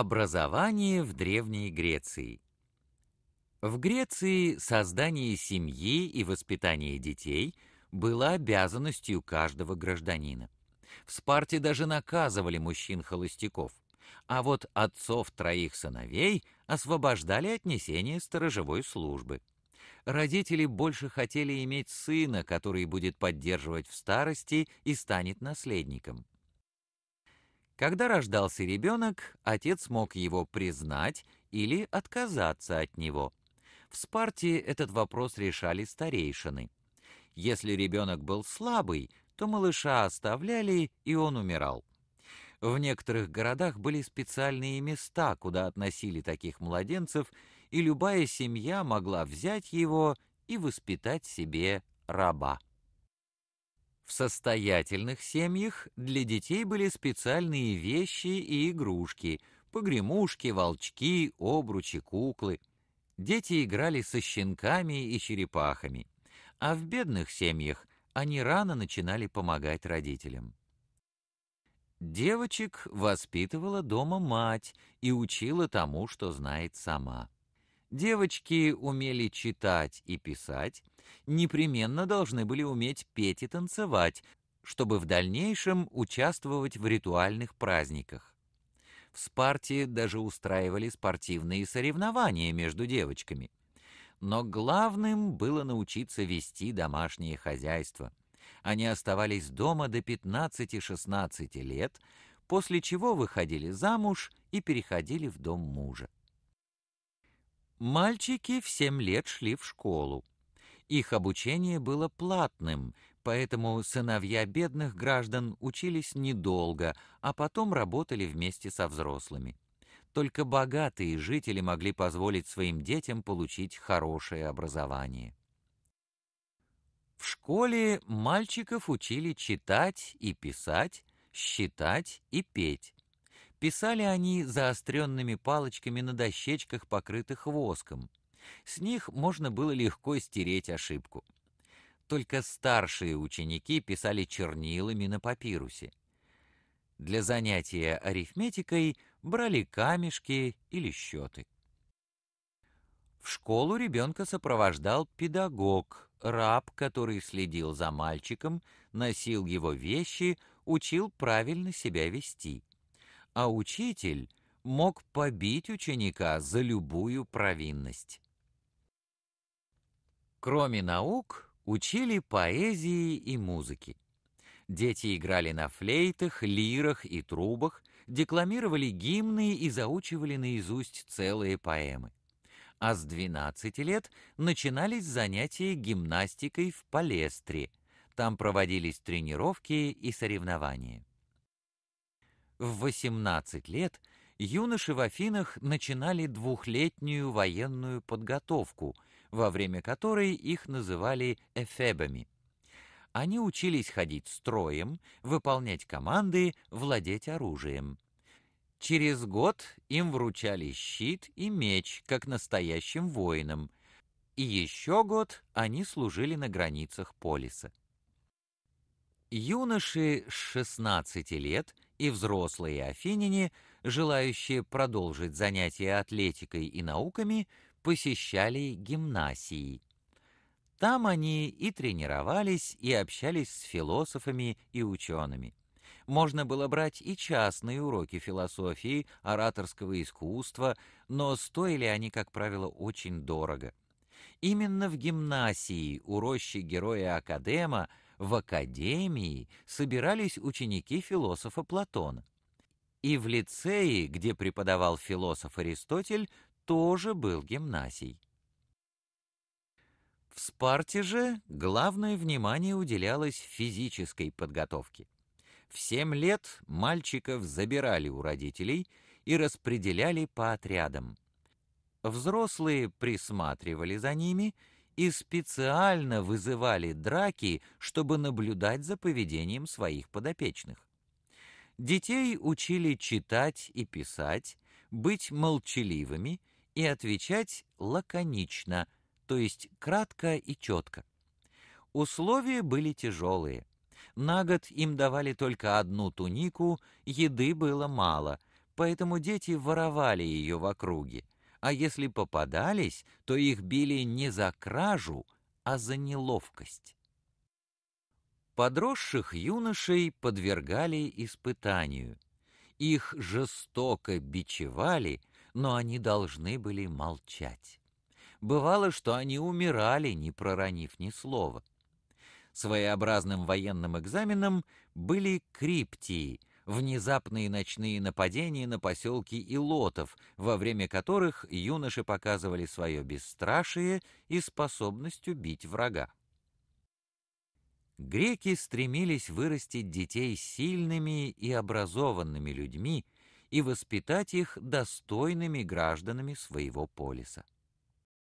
Образование в Древней Греции. В Греции создание семьи и воспитание детей было обязанностью каждого гражданина. В Спарте даже наказывали мужчин-холостяков, а вот отцов троих сыновей освобождали от несения сторожевой службы. Родители больше хотели иметь сына, который будет поддерживать в старости и станет наследником. Когда рождался ребенок, отец мог его признать или отказаться от него. В Спарте этот вопрос решали старейшины. Если ребенок был слабый, то малыша оставляли, и он умирал. В некоторых городах были специальные места, куда относили таких младенцев, и любая семья могла взять его и воспитать себе раба состоятельных семьях для детей были специальные вещи и игрушки – погремушки, волчки, обручи, куклы. Дети играли со щенками и черепахами. А в бедных семьях они рано начинали помогать родителям. Девочек воспитывала дома мать и учила тому, что знает сама. Девочки умели читать и писать, непременно должны были уметь петь и танцевать, чтобы в дальнейшем участвовать в ритуальных праздниках. В Спарте даже устраивали спортивные соревнования между девочками. Но главным было научиться вести домашнее хозяйство. Они оставались дома до 15-16 лет, после чего выходили замуж и переходили в дом мужа. Мальчики в семь лет шли в школу. Их обучение было платным, поэтому сыновья бедных граждан учились недолго, а потом работали вместе со взрослыми. Только богатые жители могли позволить своим детям получить хорошее образование. В школе мальчиков учили читать и писать, считать и петь, Писали они заостренными палочками на дощечках, покрытых воском. С них можно было легко стереть ошибку. Только старшие ученики писали чернилами на папирусе. Для занятия арифметикой брали камешки или счеты. В школу ребенка сопровождал педагог, раб, который следил за мальчиком, носил его вещи, учил правильно себя вести а учитель мог побить ученика за любую провинность. Кроме наук, учили поэзии и музыки. Дети играли на флейтах, лирах и трубах, декламировали гимны и заучивали наизусть целые поэмы. А с 12 лет начинались занятия гимнастикой в палестре. Там проводились тренировки и соревнования. В 18 лет юноши в Афинах начинали двухлетнюю военную подготовку, во время которой их называли эфебами. Они учились ходить строем, выполнять команды, владеть оружием. Через год им вручали щит и меч, как настоящим воинам. И еще год они служили на границах полиса. Юноши с 16 лет – и взрослые афиняне, желающие продолжить занятия атлетикой и науками, посещали гимнасии. Там они и тренировались, и общались с философами и учеными. Можно было брать и частные уроки философии, ораторского искусства, но стоили они, как правило, очень дорого. Именно в гимнасии у рощи героя Академа в академии собирались ученики философа Платона. И в лицее, где преподавал философ Аристотель, тоже был гимназий. В Спарте же главное внимание уделялось физической подготовке. В семь лет мальчиков забирали у родителей и распределяли по отрядам. Взрослые присматривали за ними и, и специально вызывали драки, чтобы наблюдать за поведением своих подопечных. Детей учили читать и писать, быть молчаливыми и отвечать лаконично, то есть кратко и четко. Условия были тяжелые. На год им давали только одну тунику, еды было мало, поэтому дети воровали ее в округе а если попадались, то их били не за кражу, а за неловкость. Подросших юношей подвергали испытанию. Их жестоко бичевали, но они должны были молчать. Бывало, что они умирали, не проронив ни слова. Своеобразным военным экзаменом были криптии, внезапные ночные нападения на поселки Илотов, во время которых юноши показывали свое бесстрашие и способность убить врага. Греки стремились вырастить детей сильными и образованными людьми и воспитать их достойными гражданами своего полиса.